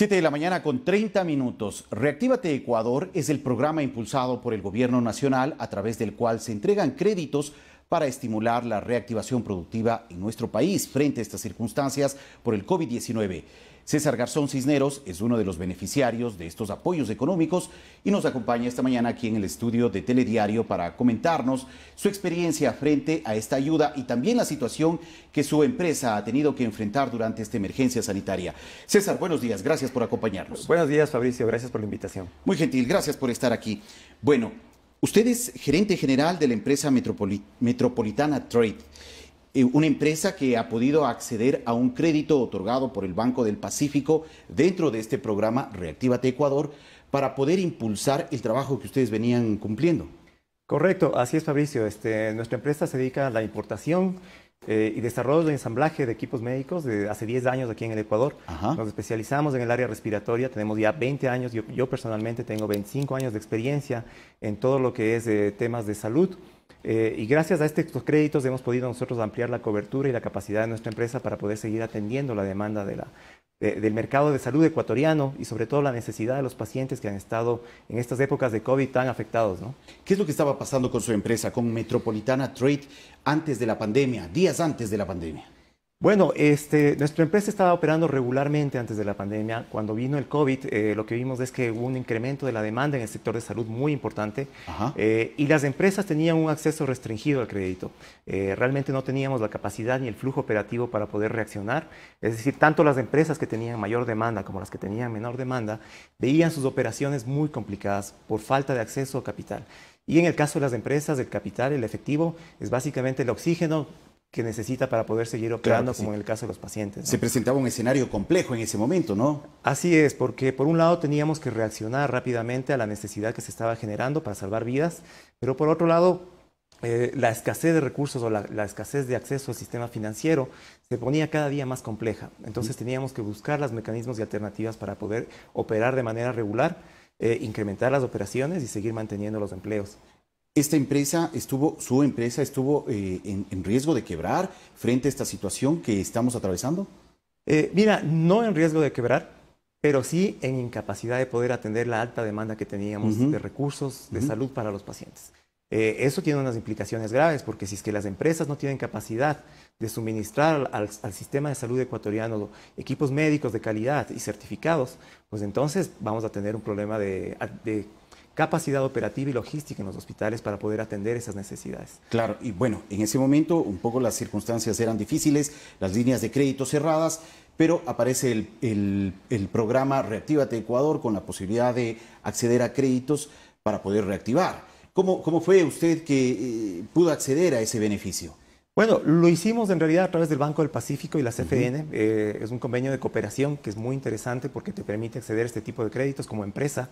7 de la mañana con 30 minutos. Reactívate Ecuador es el programa impulsado por el Gobierno Nacional a través del cual se entregan créditos para estimular la reactivación productiva en nuestro país frente a estas circunstancias por el COVID-19. César Garzón Cisneros es uno de los beneficiarios de estos apoyos económicos y nos acompaña esta mañana aquí en el estudio de Telediario para comentarnos su experiencia frente a esta ayuda y también la situación que su empresa ha tenido que enfrentar durante esta emergencia sanitaria. César, buenos días, gracias por acompañarnos. Buenos días, Fabricio, gracias por la invitación. Muy gentil, gracias por estar aquí. Bueno, usted es gerente general de la empresa Metropolitana Trade. Eh, una empresa que ha podido acceder a un crédito otorgado por el Banco del Pacífico dentro de este programa Reactivate Ecuador para poder impulsar el trabajo que ustedes venían cumpliendo. Correcto, así es Fabricio. Este, nuestra empresa se dedica a la importación eh, y desarrollo de ensamblaje de equipos médicos de hace 10 años aquí en el Ecuador. Nos especializamos en el área respiratoria, tenemos ya 20 años, yo, personalmente tengo 25 años de experiencia en todo lo que es eh, temas de salud. Eh, y gracias a estos créditos hemos podido nosotros ampliar la cobertura y la capacidad de nuestra empresa para poder seguir atendiendo la demanda de la, del mercado de salud ecuatoriano y sobre todo la necesidad de los pacientes que han estado en estas épocas de COVID tan afectados. ¿Qué es lo que estaba pasando con su empresa, con Metropolitana Trade, antes de la pandemia, días antes de la pandemia? Bueno, este, nuestra empresa estaba operando regularmente antes de la pandemia. Cuando vino el COVID, eh, lo que vimos es que hubo un incremento de la demanda en el sector de salud muy importante eh, y las empresas tenían un acceso restringido al crédito. Eh, realmente no teníamos la capacidad ni el flujo operativo para poder reaccionar. Es decir, tanto las empresas que tenían mayor demanda como las que tenían menor demanda veían sus operaciones muy complicadas por falta de acceso a capital. Y en el caso de las empresas, el capital, el efectivo, es básicamente el oxígeno que necesita para poder seguir operando, como en el caso de los pacientes. Se presentaba un escenario complejo en ese momento, ¿no? Así es, porque por un lado teníamos que reaccionar rápidamente a la necesidad que se estaba generando para salvar vidas, pero por otro lado, eh, la escasez de recursos o la, escasez de acceso al sistema financiero se ponía cada día más compleja. Entonces mm. teníamos que buscar los mecanismos y alternativas para poder operar de manera regular, eh, incrementar las operaciones y seguir manteniendo los empleos. Esta empresa estuvo, su empresa estuvo eh, en, riesgo de quebrar frente a esta situación que estamos atravesando. Eh, mira, no en riesgo de quebrar, pero sí en incapacidad de poder atender la alta demanda que teníamos de recursos de salud para los pacientes. Eh, eso tiene unas implicaciones graves, porque si es que las empresas no tienen capacidad de suministrar al, sistema de salud ecuatoriano equipos médicos de calidad y certificados, pues entonces vamos a tener un problema de, de capacidad operativa y logística en los hospitales para poder atender esas necesidades. Claro, y bueno, en ese momento un poco las circunstancias eran difíciles, las líneas de crédito cerradas, pero aparece el, el, programa reactivate Ecuador con la posibilidad de acceder a créditos para poder reactivar. ¿Cómo, cómo fue usted que eh, pudo acceder a ese beneficio? Bueno, lo hicimos en realidad a través del Banco del Pacífico y la CFN. Eh, es un convenio de cooperación que es muy interesante porque te permite acceder a este tipo de créditos como empresa.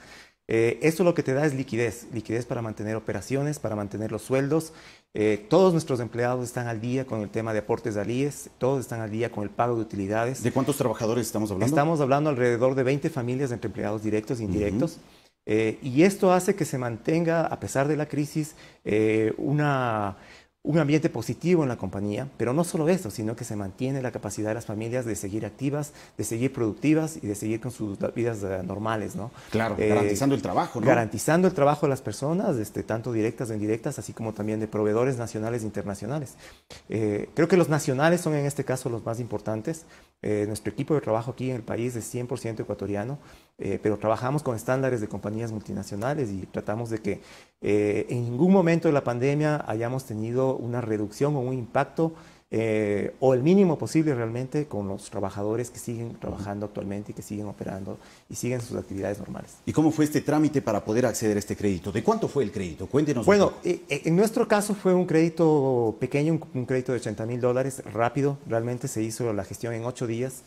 Eh, esto lo que te da es liquidez, liquidez para mantener operaciones, para mantener los sueldos. Eh, todos nuestros empleados están al día con el tema de aportes de IESS, todos están al día con el pago de utilidades. ¿De cuántos trabajadores estamos hablando? Estamos hablando alrededor de 20 familias entre empleados directos e indirectos. y esto hace que se mantenga, a pesar de la crisis, una, un ambiente positivo en la compañía, pero no solo eso, sino que se mantiene la capacidad de las familias de seguir activas, de seguir productivas y de seguir con sus vidas eh, normales, ¿no? Claro, eh, garantizando el trabajo, ¿no? Garantizando el trabajo de las personas, este, tanto directas o indirectas, así como también de proveedores nacionales e internacionales. Eh, creo que los nacionales son en este caso los más importantes. Eh, nuestro equipo de trabajo aquí en el país es 100% ecuatoriano, eh, pero trabajamos con estándares de compañías multinacionales y tratamos de que eh, en ningún momento de la pandemia hayamos tenido una reducción o un impacto eh, o el mínimo posible realmente con los trabajadores que siguen trabajando actualmente y que siguen operando y siguen sus actividades normales. ¿Y cómo fue este trámite para poder acceder a este crédito? ¿De cuánto fue el crédito? Cuéntenos. Bueno, eh, eh, en nuestro caso fue un crédito pequeño, un, crédito de 80 mil dólares, rápido, realmente se hizo la gestión en ocho días.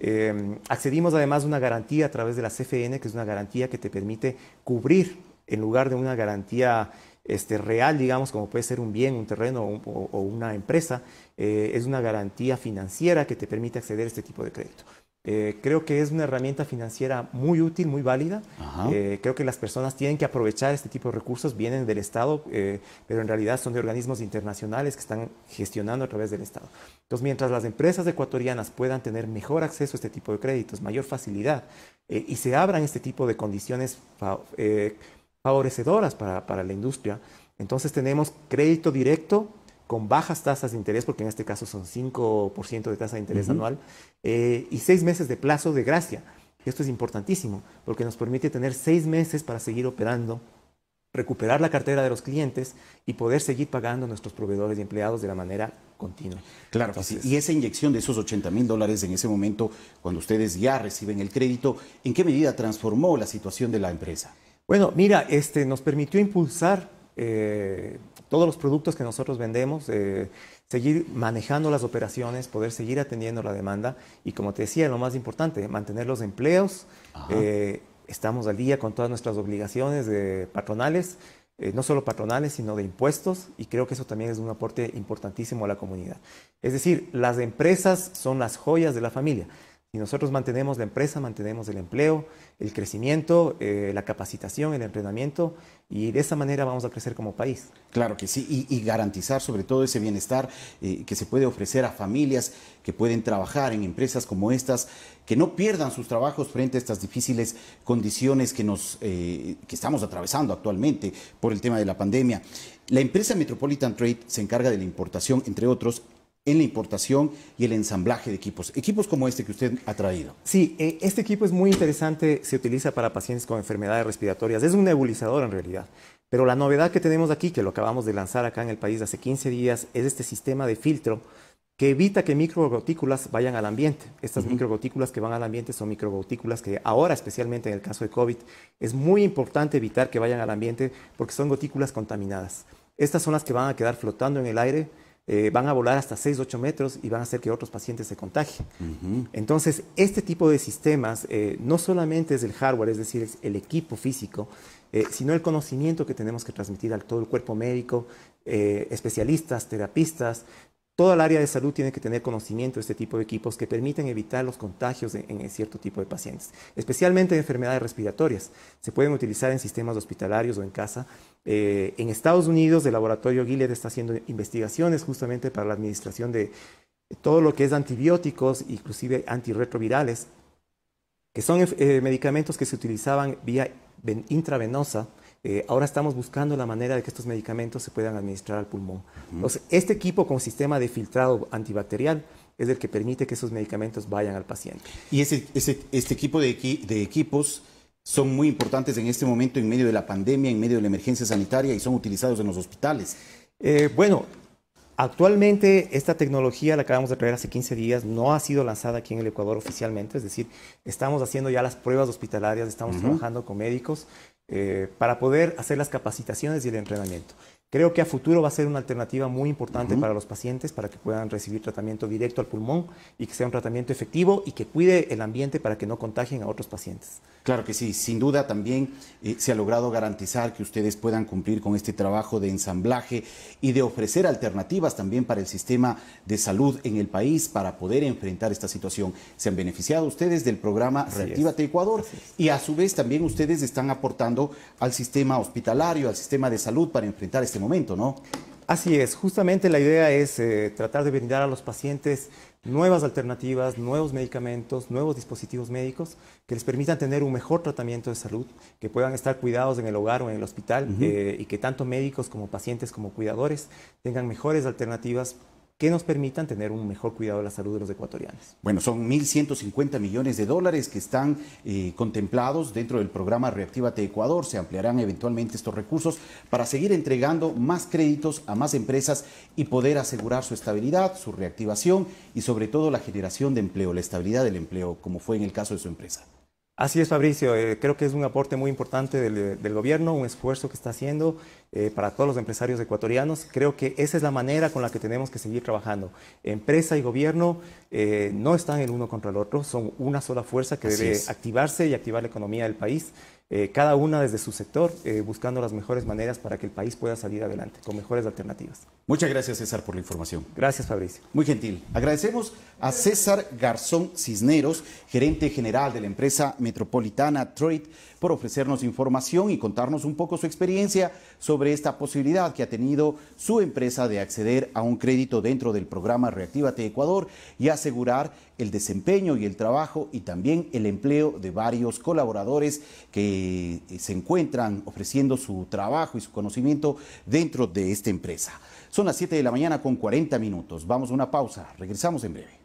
Em, accedimos además a una garantía a través de la CFN, que es una garantía que te permite cubrir en lugar de una garantía este, real, digamos, como puede ser un bien, un terreno o, una empresa, eh, es una garantía financiera que te permite acceder a este tipo de crédito. Eh, creo que es una herramienta financiera muy útil, muy válida. Eh, creo que las personas tienen que aprovechar este tipo de recursos, vienen del Estado, pero en realidad son de organismos internacionales que están gestionando a través del Estado. Entonces, mientras las empresas ecuatorianas puedan tener mejor acceso a este tipo de créditos, mayor facilidad, y se abran este tipo de condiciones favorecedoras para, la industria. Entonces tenemos crédito directo con bajas tasas de interés, porque en este caso son 5% de tasa de interés anual, eh, y seis meses de plazo de gracia. Esto es importantísimo, porque nos permite tener seis meses para seguir operando, recuperar la cartera de los clientes y poder seguir pagando a nuestros proveedores y empleados de la manera continua. Claro, y esa inyección de esos 80 mil dólares en ese momento, cuando ustedes ya reciben el crédito, ¿en qué medida transformó la situación de la empresa? Bueno, mira, este, nos permitió impulsar eh, todos los productos que nosotros vendemos, eh, seguir manejando las operaciones, poder seguir atendiendo la demanda y como te decía, lo más importante, mantener los empleos. Eh, estamos al día con todas nuestras obligaciones de patronales, no solo patronales, sino de impuestos y creo que eso también es un aporte importantísimo a la comunidad. Es decir, las empresas son las joyas de la familia. Y nosotros mantenemos la empresa, mantenemos el empleo, el crecimiento, eh, la capacitación, el entrenamiento y de esa manera vamos a crecer como país. Claro que sí, y, garantizar sobre todo ese bienestar eh, que se puede ofrecer a familias que pueden trabajar en empresas como estas, que no pierdan sus trabajos frente a estas difíciles condiciones que, nos, eh, que estamos atravesando actualmente por el tema de la pandemia. La empresa Metropolitan Trade se encarga de la importación, entre otros, en la importación y el ensamblaje de equipos. Equipos como este que usted ha traído. Sí, eh, este equipo es muy interesante, se utiliza para pacientes con enfermedades respiratorias. Es un nebulizador en realidad. Pero la novedad que tenemos aquí, que lo acabamos de lanzar acá en el país hace 15 días, es este sistema de filtro que evita que microgotículas vayan al ambiente. Estas microgotículas que van al ambiente son microgotículas que ahora, especialmente en el caso de COVID, es muy importante evitar que vayan al ambiente porque son gotículas contaminadas. Estas son las que van a quedar flotando en el aire eh, van a volar hasta 6, 8 metros y van a hacer que otros pacientes se contagien. Entonces, este tipo de sistemas eh, no solamente es el hardware, es decir, el equipo físico, eh, sino el conocimiento que tenemos que transmitir a todo el cuerpo médico, especialistas, terapistas, Toda el área de salud tiene que tener conocimiento de este tipo de equipos que permiten evitar los contagios en cierto tipo de pacientes, especialmente en enfermedades respiratorias. Se pueden utilizar en sistemas hospitalarios o en casa. Eh, en Estados Unidos, el laboratorio Gilead está haciendo investigaciones justamente para la administración de todo lo que es antibióticos, inclusive antirretrovirales, que son eh, medicamentos que se utilizaban vía intravenosa eh, ahora estamos buscando la manera de que estos medicamentos se puedan administrar al pulmón. este equipo con sistema de filtrado antibacterial es el que permite que esos medicamentos vayan al paciente. Y este equipo de, equipos son muy importantes en este momento en medio de la pandemia, en medio de la emergencia sanitaria y son utilizados en los hospitales. Eh, bueno, Actualmente esta tecnología la acabamos de traer hace 15 días, no ha sido lanzada aquí en el Ecuador oficialmente, es decir, estamos haciendo ya las pruebas hospitalarias, estamos trabajando con médicos, eh, para poder hacer las capacitaciones y el entrenamiento. Creo que a futuro va a ser una alternativa muy importante para los pacientes para que puedan recibir tratamiento directo al pulmón y que sea un tratamiento efectivo y que cuide el ambiente para que no contagien a otros pacientes. Claro que sí, sin duda también eh, se ha logrado garantizar que ustedes puedan cumplir con este trabajo de ensamblaje y de ofrecer alternativas también para el sistema de salud en el país para poder enfrentar esta situación. Se han beneficiado ustedes del programa Reactivate Ecuador y a su vez también ustedes están aportando al sistema hospitalario, al sistema de salud para enfrentar este momento, ¿no? Así es, justamente la idea es eh, tratar de brindar a los pacientes nuevas alternativas, nuevos medicamentos, nuevos dispositivos médicos que les permitan tener un mejor tratamiento de salud, que puedan estar cuidados en el hogar o en el hospital eh, y que tanto médicos como pacientes como cuidadores tengan mejores alternativas que nos permitan tener un mejor cuidado de la salud de los ecuatorianos. Bueno, son 1.150 millones de dólares que están eh, contemplados dentro del programa Reactivate Ecuador. Se ampliarán eventualmente estos recursos para seguir entregando más créditos a más empresas y poder asegurar su estabilidad, su reactivación y sobre todo la generación de empleo, la estabilidad del empleo, como fue en el caso de su empresa. Así es, Fabricio. Eh, creo que es un aporte muy importante del, eh, gobierno, un esfuerzo que está haciendo eh, para todos los empresarios ecuatorianos. Creo que esa es la manera con la que tenemos que seguir trabajando. Empresa y gobierno no están el uno contra el otro, son una sola fuerza que debe activarse y activar la economía del país. Eh, cada una desde su sector, eh, buscando las mejores maneras para que el país pueda salir adelante con mejores alternativas. Muchas gracias César por la información. Gracias Fabricio. Muy gentil. Agradecemos a César Garzón Cisneros, gerente general de la empresa metropolitana Trade, por ofrecernos información y contarnos un poco su experiencia sobre esta posibilidad que ha tenido su empresa de acceder a un crédito dentro del programa Reactivate Ecuador y asegurar el desempeño y el trabajo y también el empleo de varios colaboradores que eh, se encuentran ofreciendo su trabajo y su conocimiento dentro de esta empresa. Son las 7 de la mañana con 40 minutos. Vamos a una pausa. Regresamos en breve.